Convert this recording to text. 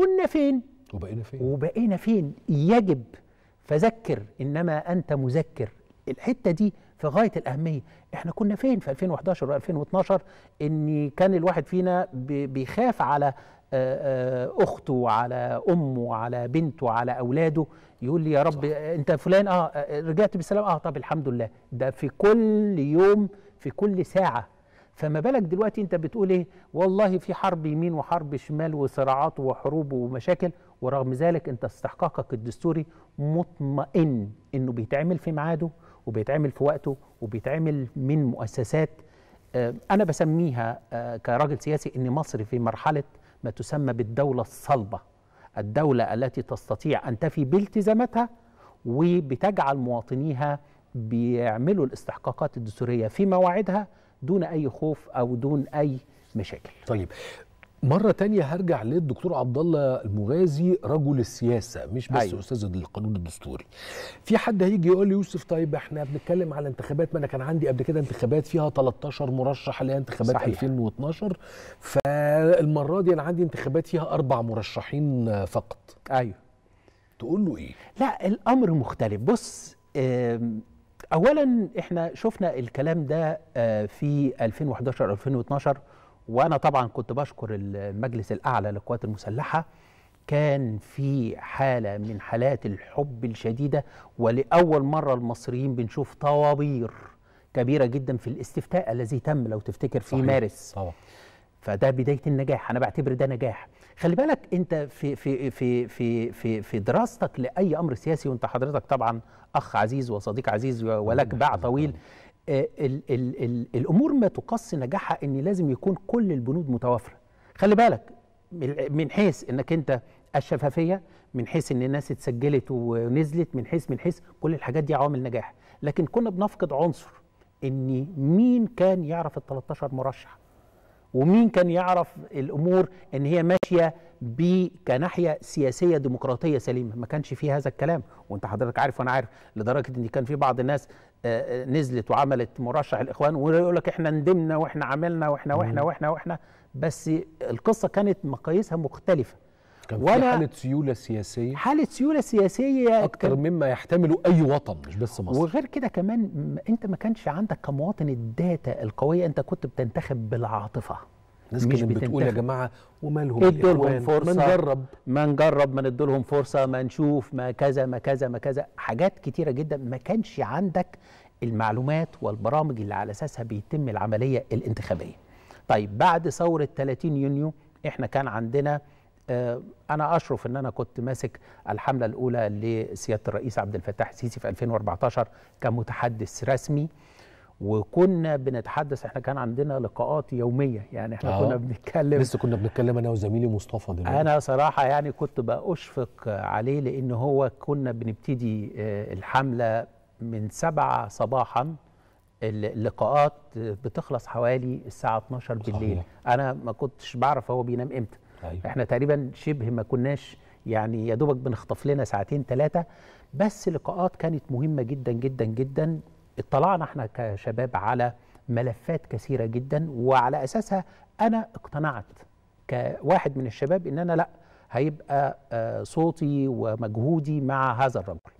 كنا فين وبقينا فين وبقينا فين يجب فذكر انما انت مذكر الحته دي في غايه الاهميه احنا كنا فين في 2011 و2012 ان كان الواحد فينا بيخاف على اخته وعلى امه وعلى بنته وعلى اولاده يقول لي يا رب صح. انت فلان اه, آه، رجعت بالسلام اه طب الحمد لله ده في كل يوم في كل ساعه فما بالك دلوقتي انت بتقول ايه والله في حرب يمين وحرب شمال وصراعات وحروب ومشاكل ورغم ذلك انت استحقاقك الدستوري مطمئن انه بيتعمل في ميعاده وبيتعمل في وقته وبيتعمل من مؤسسات آه، انا بسميها آه، كراجل سياسي ان مصر في مرحله ما تسمى بالدوله الصلبه الدوله التي تستطيع ان تفي بالتزاماتها وبتجعل مواطنيها بيعملوا الاستحقاقات الدستوريه في مواعيدها دون أي خوف أو دون أي مشاكل طيب مرة تانية هرجع للدكتور عبد الله المغازي رجل السياسة مش بس أيوة. أستاذ القانون الدستوري. في حد هيجي يقول لي يوسف طيب احنا بنتكلم على انتخابات ما أنا كان عندي قبل كده انتخابات فيها 13 مرشح اللي هي انتخابات صحيح. 2012 فالمرة دي أنا عندي انتخابات فيها أربع مرشحين فقط. أيوه تقول له إيه؟ لا الأمر مختلف بص اولا احنا شفنا الكلام ده آه، في 2011 2012 وانا طبعا كنت بشكر المجلس الاعلى للقوات المسلحه كان في حاله من حالات الحب الشديده ولاول مره المصريين بنشوف طوابير كبيره جدا في الاستفتاء الذي تم لو تفتكر في صحيح. مارس طبعا. فده بدايه النجاح انا بعتبر ده نجاح خلي بالك انت في في في في في, في دراستك لاي امر سياسي وانت حضرتك طبعا اخ عزيز وصديق عزيز ولك باع طويل الـ آه، الـ الـ الامور ما تقص نجاحها ان لازم يكون كل البنود متوافره خلي بالك من حيث انك انت الشفافيه من حيث ان الناس اتسجلت ونزلت من حيث من حيث كل الحاجات دي عوامل نجاح لكن كنا بنفقد عنصر ان مين كان يعرف ال 13 مرشح ومين كان يعرف الامور ان هي ماشيه كناحيه سياسيه ديمقراطيه سليمه ما كانش فيه هذا الكلام وانت حضرتك عارف وانا عارف لدرجه ان كان في بعض الناس آه، آه، نزلت وعملت مرشح الاخوان ويقول لك احنا ندمنا واحنا عملنا واحنا واحنا واحنا واحنا بس القصه كانت مقاييسها مختلفه كان وانا في حاله سيوله سياسيه حاله سيوله سياسيه اكتر مما يحتمله اي وطن مش بس مصر وغير كده كمان انت ما كانش عندك كمواطن الداتا القويه انت كنت بتنتخب بالعاطفه ناس مش بتقول يا جماعه ومالهم ادولهم فرصه ما نجرب ما نجرب ما ندولهم فرصه ما نشوف ما كذا ما كذا ما كذا حاجات كتيره جدا ما كانش عندك المعلومات والبرامج اللي على اساسها بيتم العمليه الانتخابيه طيب بعد ثوره 30 يونيو احنا كان عندنا آه، انا اشرف ان انا كنت ماسك الحمله الاولى لسياده الرئيس عبد الفتاح السيسي في 2014 كمتحدث رسمي وكنا بنتحدث احنا كان عندنا لقاءات يوميه يعني احنا آه. كنا بنتكلم لسه كنا بنتكلم انا وزميلي مصطفى دلوقتي انا صراحه يعني كنت باشفق عليه لان هو كنا بنبتدي آه، الحمله من سبعة صباحا اللقاءات بتخلص حوالي الساعه 12 بالليل صحيح. انا ما كنتش بعرف هو بينام امتى أيوة. احنا تقريبا شبه ما كناش يعني يا دوبك بنخطف لنا ساعتين ثلاثه بس لقاءات كانت مهمه جدا جدا جدا اطلعنا احنا كشباب على ملفات كثيره جدا وعلى اساسها انا اقتنعت كواحد من الشباب ان انا لا هيبقى آه، صوتي ومجهودي مع هذا الرجل